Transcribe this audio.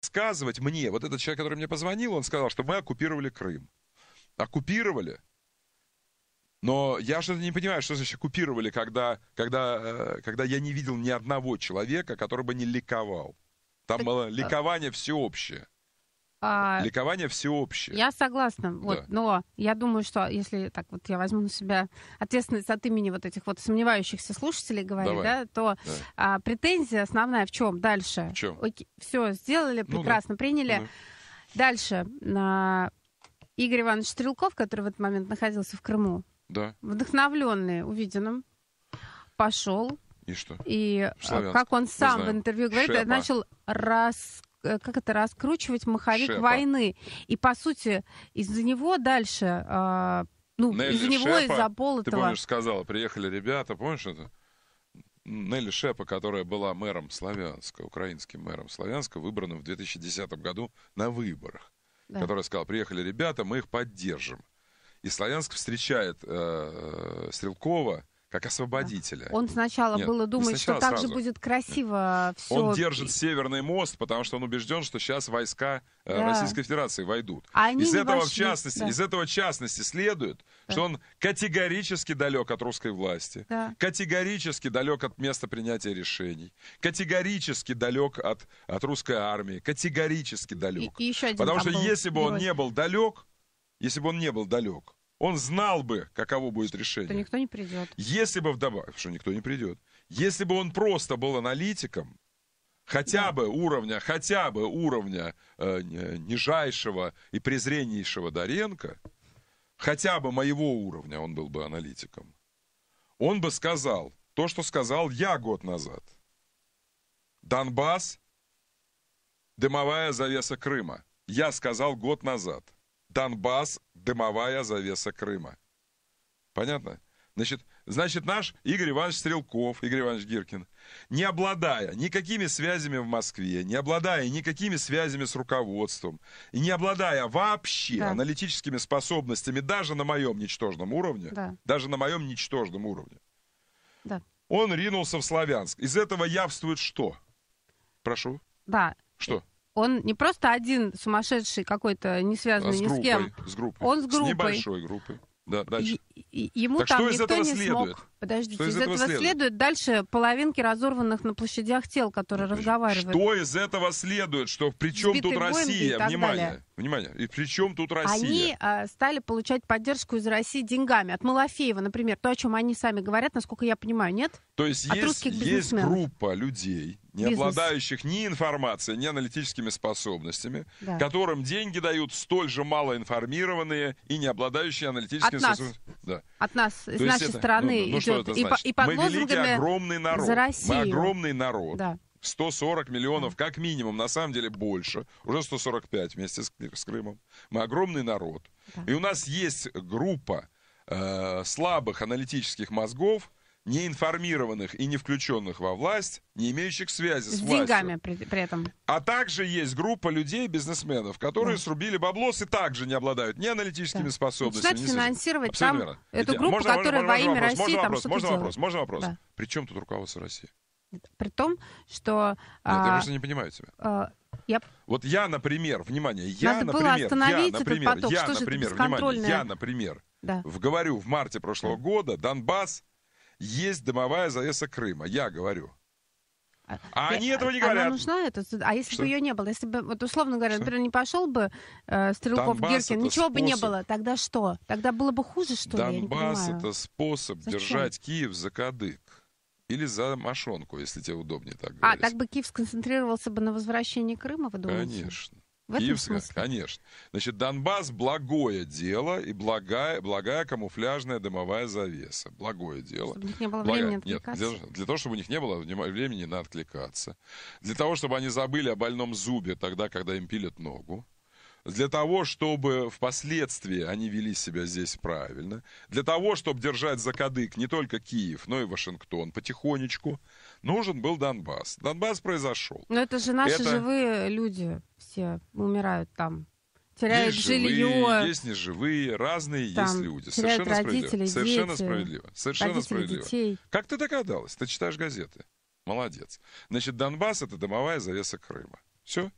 Сказывать мне, вот этот человек, который мне позвонил, он сказал, что мы оккупировали Крым. Оккупировали. Но я что-то не понимаю, что значит оккупировали, когда, когда, э, когда я не видел ни одного человека, который бы не ликовал. Там было а ликование всеобщее. А, Ликование всеобщее. Я согласна. Вот, да. Но я думаю, что если так вот я возьму на себя ответственность от имени вот этих вот сомневающихся слушателей говорить, да, то да. А, претензия основная в чем дальше? В чем? Окей, все, сделали, ну, прекрасно, да. приняли. Ну, Дальше. А, Игорь Иванович Стрелков, который в этот момент находился в Крыму, да. вдохновленный увиденным, пошел. И что? И э, Славянск. как он сам в интервью говорит, Шепа. начал рас Э, как это раскручивать маховик Шепа. войны. И по сути из-за него дальше, э, ну Нелли из-за него из-за Болотова. Ты помнишь, сказала, приехали ребята, помнишь это? Нелли Шепа, которая была мэром Славянска, украинским мэром Славянска, выбранным в 2010 году на выборах, да. которая сказала, приехали ребята, мы их поддержим. И Славянск встречает э, э Стрелкова как освободителя. Он сначала Нет, было думать, сначала, что так сразу. же будет красиво все. Он держит Северный мост, потому что он убежден, что сейчас войска э, да. Российской Федерации войдут. А они из этого вошли, в частности, да. из этого частности следует, да. что он категорически далек от русской власти, да. категорически далек от места принятия решений, категорически далек от от русской армии, категорически далек. И, и еще один потому что если бы он не был далек, если бы он не был далек, он знал бы, каково будет решение. То никто не придет. Если бы вдобавок, что никто не придет. Если бы он просто был аналитиком, хотя да. бы уровня, хотя бы уровня э, э, нижайшего и презреннейшего Доренко, хотя бы моего уровня он был бы аналитиком, он бы сказал то, что сказал я год назад. Донбасс, дымовая завеса Крыма. Я сказал год назад. Донбасс дымовая завеса Крыма. Понятно? Значит, значит, наш Игорь Иванович Стрелков, Игорь Иванович Гиркин, не обладая никакими связями в Москве, не обладая никакими связями с руководством, и не обладая вообще да. аналитическими способностями даже на моем ничтожном уровне, да. даже на моем ничтожном уровне, да. он ринулся в Славянск. Из этого явствует что? Прошу? Да. Что? он не просто один сумасшедший какой-то, не связанный а с ни группой, с кем. С группой. Он с группой. С небольшой группой. Да, дальше. ему так там что из никто этого не следует? смог. Подождите, что из, из этого, этого следует? следует дальше половинки разорванных на площадях тел, которые ну, разговаривают. Что из этого следует? Что причем Сбитый тут Россия? Внимание. Далее. Внимание. И причем тут Россия? Они э, стали получать поддержку из России деньгами. От Малафеева, например. То, о чем они сами говорят, насколько я понимаю, нет? То есть есть, есть группа людей, не Бизнес. обладающих ни информацией, ни аналитическими способностями, да. которым деньги дают столь же малоинформированные и не обладающие аналитическими способностями. Да. От нас, из нашей это, стороны ну, ну, идет. Ну, и, по, и под Мы великий огромный народ. За Россию. Мы огромный народ. Да. 140 миллионов, как минимум, на самом деле больше, уже 145 вместе с, с Крымом. Мы огромный народ. Да. И у нас есть группа э, слабых аналитических мозгов, неинформированных и не включенных во власть, не имеющих связи с, с властью. деньгами при, при этом. А также есть группа людей, бизнесменов, которые да. срубили баблос и также не обладают ни аналитическими да. способностями. Начинают финансировать Абсолютно там эту группу, можно, которая можно, во имя России можно там вопрос, можно вопрос, можно вопрос. Да. При чем тут руководство России? При том, что... Нет, а, потому что не понимаю тебя. А, я... Вот я, например, внимание, я, Надо например, было остановить я, например, поток. я, что например, внимание, я, например, да. в, говорю, в марте прошлого да. года Донбасс есть дымовая завеса Крыма, я говорю. А, а я, они этого не говорят. Она нужна, это, а если что? бы ее не было? Если бы, вот условно говоря, что? например, не пошел бы э, Стрелков Донбасс Гиркин, ничего способ... бы не было. Тогда что? Тогда было бы хуже, что Донбасс ли? Донбасс — это способ Зачем? держать Киев за кадык. Или за машонку, если тебе удобнее так а, говорить. А, так бы Киев сконцентрировался бы на возвращении Крыма, вы думаете? Конечно. В этом Киевская, смысле? конечно. Значит, Донбасс благое дело и благая, благая камуфляжная дымовая завеса. Благое дело. Чтобы у них не было благая... времени откликаться. Нет, для, для того, чтобы у них не было времени на откликаться. Для того, чтобы они забыли о больном зубе тогда, когда им пилят ногу для того, чтобы впоследствии они вели себя здесь правильно, для того, чтобы держать за кадык не только Киев, но и Вашингтон потихонечку, нужен был Донбасс. Донбасс произошел. Но это же наши это... живые люди все умирают там. Теряют есть жилье. Живые, есть неживые, разные там, есть люди. Совершенно справедливо. Дети, Совершенно справедливо. Совершенно справедливо. Детей. Как ты догадалась? Ты читаешь газеты. Молодец. Значит, Донбасс это домовая завеса Крыма. Все?